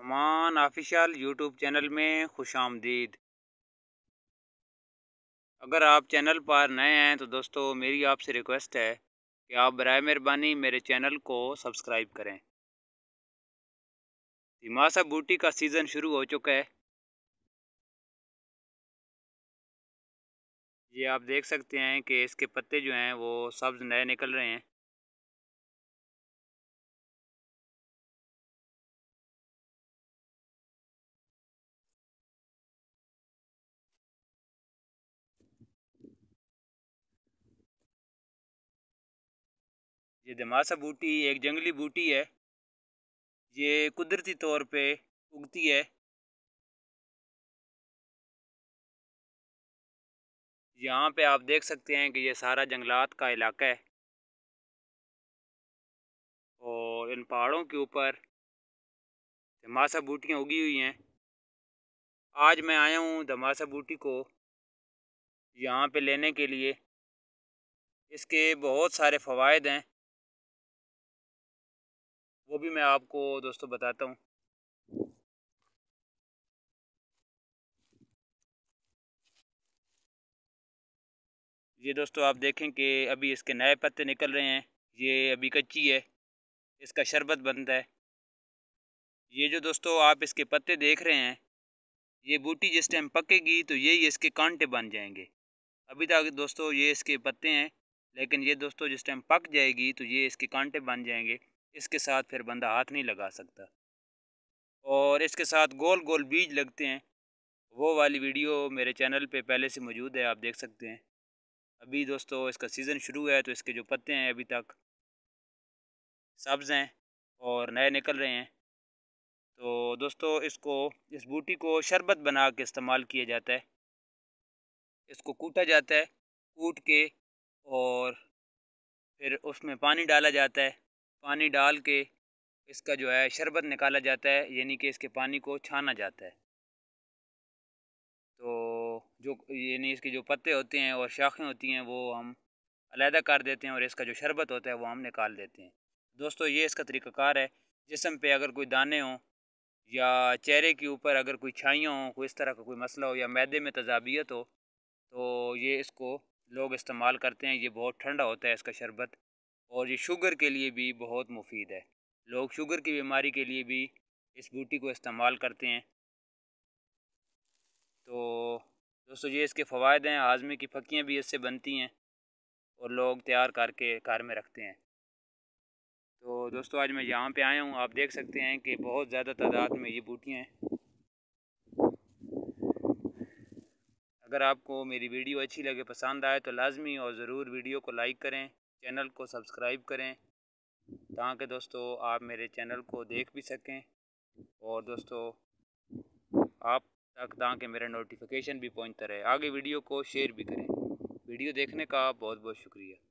Numan official YouTube channel में खुश आमदीद अगर आप चैनल पर नए हैं तो दोस्तों मेरी आपसे रिक्वेस्ट है कि आप बर मेहरबानी मेरे चैनल को सब्सक्राइब करें दिमासा बूटी का सीज़न शुरू हो चुका है ये आप देख सकते हैं कि इसके पत्ते जो हैं वो सब्ज़ नए निकल रहे हैं ये दमासा बूटी एक जंगली बूटी है ये कुदरती तौर पे उगती है यहाँ पे आप देख सकते हैं कि ये सारा जंगलात का इलाका है और इन पहाड़ों के ऊपर धमासा बूटियाँ उगी हुई हैं आज मैं आया हूँ धमासा बूटी को यहाँ पे लेने के लिए इसके बहुत सारे फ़वाद हैं वो भी मैं आपको दोस्तों बताता हूँ ये दोस्तों आप देखें कि अभी इसके नए पत्ते निकल रहे हैं ये अभी कच्ची है इसका शरबत बनता है ये जो दोस्तों आप इसके पत्ते देख रहे हैं ये बूटी जिस टाइम पकेगी तो यही इसके कांटे बन जाएंगे अभी तक दोस्तों ये इसके पत्ते हैं लेकिन ये दोस्तों जिस टाइम पक जाएगी तो ये इसके कांटे बन जाएंगे इसके साथ फिर बंदा हाथ नहीं लगा सकता और इसके साथ गोल गोल बीज लगते हैं वो वाली वीडियो मेरे चैनल पे पहले से मौजूद है आप देख सकते हैं अभी दोस्तों इसका सीज़न शुरू है तो इसके जो पत्ते हैं अभी तक सब्ज़ हैं और नए निकल रहे हैं तो दोस्तों इसको इस बूटी को शरबत बना के इस्तेमाल किया जाता है इसको कूटा जाता है कूट के और फिर उसमें पानी डाला जाता है पानी डाल के इसका जो है शरबत निकाला जाता है यानी कि इसके पानी को छाना जाता है तो जो यानी इसके जो पत्ते होते हैं और शाखें होती हैं वो हम अलहदा कर देते हैं और इसका जो शरबत होता है वो हम निकाल देते हैं दोस्तों ये इसका तरीक़ाकार है जिसम पे अगर कोई दाने हों या चेहरे के ऊपर अगर कोई छाइयाँ हों कोई इस तरह का कोई मसला हो या मैदे में तजाबियत हो तो ये इसको लोग इस्तेमाल करते हैं ये बहुत ठंडा होता है इसका शरबत और ये शुगर के लिए भी बहुत मुफीद है लोग शुगर की बीमारी के लिए भी इस बूटी को इस्तेमाल करते हैं तो दोस्तों ये इसके फ़वाद हैं हाजमे की फक्कियाँ भी इससे बनती हैं और लोग तैयार करके कार में रखते हैं तो दोस्तों आज मैं यहाँ पे आया हूँ आप देख सकते हैं कि बहुत ज़्यादा तादाद में ये बूटियाँ हैं अगर आपको मेरी वीडियो अच्छी लगे पसंद आए तो लाजमी और ज़रूर वीडियो को लाइक करें चैनल को सब्सक्राइब करें ताकि दोस्तों आप मेरे चैनल को देख भी सकें और दोस्तों आप तक ताकि मेरा नोटिफिकेशन भी पहुंचता रहे आगे वीडियो को शेयर भी करें वीडियो देखने का बहुत बहुत शुक्रिया